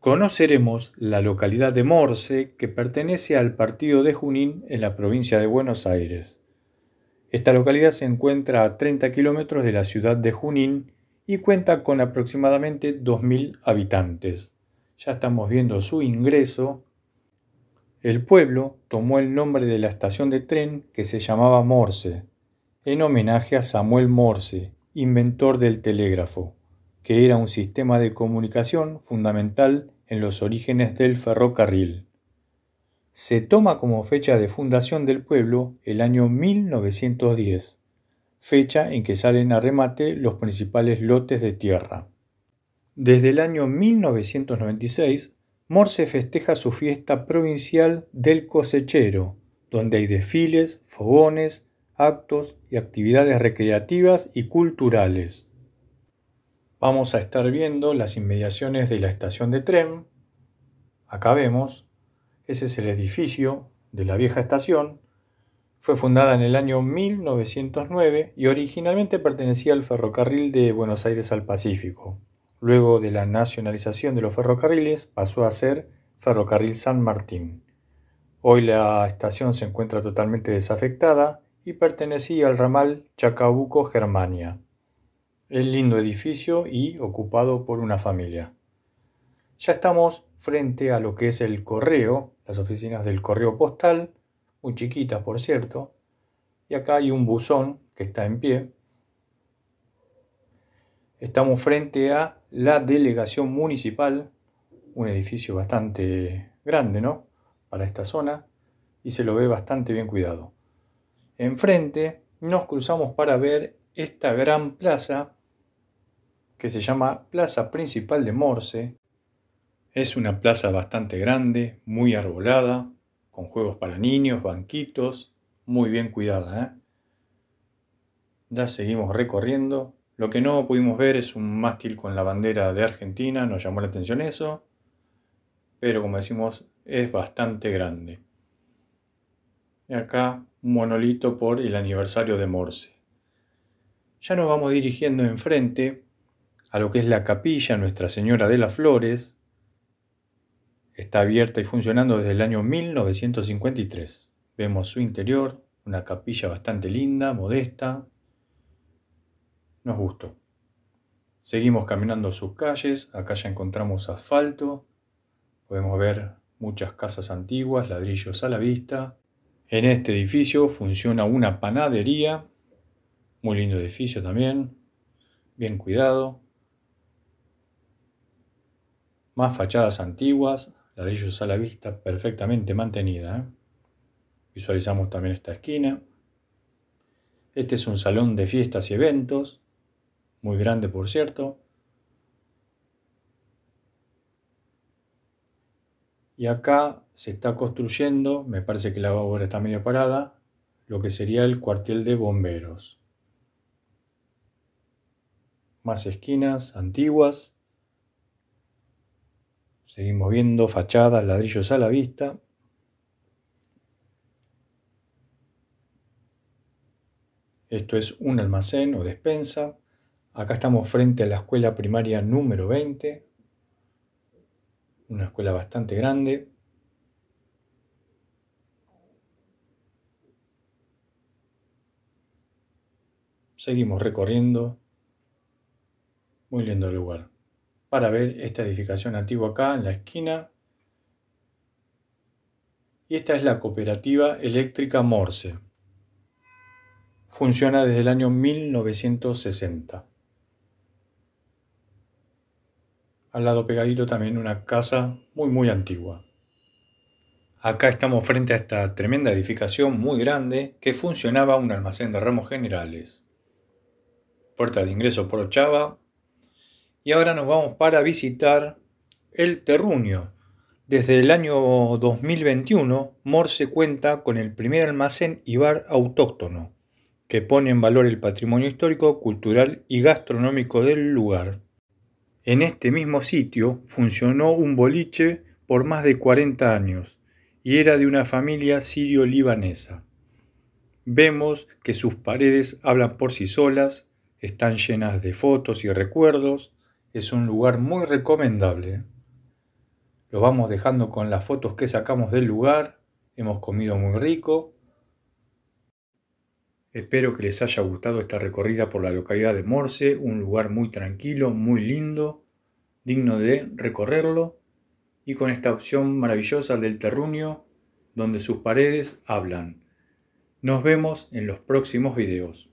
conoceremos la localidad de Morse, que pertenece al partido de Junín en la provincia de Buenos Aires. Esta localidad se encuentra a 30 kilómetros de la ciudad de Junín y cuenta con aproximadamente 2.000 habitantes. Ya estamos viendo su ingreso. El pueblo tomó el nombre de la estación de tren que se llamaba Morse, en homenaje a Samuel Morse, inventor del telégrafo que era un sistema de comunicación fundamental en los orígenes del ferrocarril. Se toma como fecha de fundación del pueblo el año 1910, fecha en que salen a remate los principales lotes de tierra. Desde el año 1996, Morse festeja su fiesta provincial del cosechero, donde hay desfiles, fogones, actos y actividades recreativas y culturales vamos a estar viendo las inmediaciones de la estación de tren. Acá vemos, ese es el edificio de la vieja estación. Fue fundada en el año 1909 y originalmente pertenecía al ferrocarril de Buenos Aires al Pacífico. Luego de la nacionalización de los ferrocarriles pasó a ser Ferrocarril San Martín. Hoy la estación se encuentra totalmente desafectada y pertenecía al ramal Chacabuco-Germania. Es lindo edificio y ocupado por una familia. Ya estamos frente a lo que es el correo, las oficinas del correo postal, muy chiquitas por cierto, y acá hay un buzón que está en pie. Estamos frente a la delegación municipal, un edificio bastante grande, ¿no? Para esta zona, y se lo ve bastante bien cuidado. Enfrente nos cruzamos para ver esta gran plaza que se llama Plaza Principal de Morse. Es una plaza bastante grande, muy arbolada, con juegos para niños, banquitos, muy bien cuidada. ¿eh? Ya seguimos recorriendo. Lo que no pudimos ver es un mástil con la bandera de Argentina, nos llamó la atención eso, pero como decimos, es bastante grande. Y acá un monolito por el aniversario de Morse. Ya nos vamos dirigiendo enfrente a lo que es la capilla Nuestra Señora de las Flores. Está abierta y funcionando desde el año 1953. Vemos su interior, una capilla bastante linda, modesta. Nos gustó. Seguimos caminando sus calles, acá ya encontramos asfalto, podemos ver muchas casas antiguas, ladrillos a la vista. En este edificio funciona una panadería, muy lindo edificio también, bien cuidado, más fachadas antiguas, la de ellos a la vista, perfectamente mantenida. ¿eh? Visualizamos también esta esquina. Este es un salón de fiestas y eventos, muy grande por cierto. Y acá se está construyendo, me parece que la obra está medio parada, lo que sería el cuartel de bomberos. Más esquinas antiguas. Seguimos viendo fachadas, ladrillos a la vista. Esto es un almacén o despensa. Acá estamos frente a la escuela primaria número 20. Una escuela bastante grande. Seguimos recorriendo. Muy lindo el lugar para ver esta edificación antigua acá en la esquina. Y esta es la cooperativa eléctrica Morse. Funciona desde el año 1960. Al lado pegadito también una casa muy muy antigua. Acá estamos frente a esta tremenda edificación muy grande que funcionaba un almacén de ramos generales. Puerta de ingreso por Ochava, y ahora nos vamos para visitar el terruño. Desde el año 2021, Morse cuenta con el primer almacén y bar autóctono, que pone en valor el patrimonio histórico, cultural y gastronómico del lugar. En este mismo sitio funcionó un boliche por más de 40 años y era de una familia sirio-libanesa. Vemos que sus paredes hablan por sí solas, están llenas de fotos y recuerdos, es un lugar muy recomendable. Lo vamos dejando con las fotos que sacamos del lugar. Hemos comido muy rico. Espero que les haya gustado esta recorrida por la localidad de Morse, un lugar muy tranquilo, muy lindo, digno de recorrerlo, y con esta opción maravillosa del terruño, donde sus paredes hablan. Nos vemos en los próximos videos.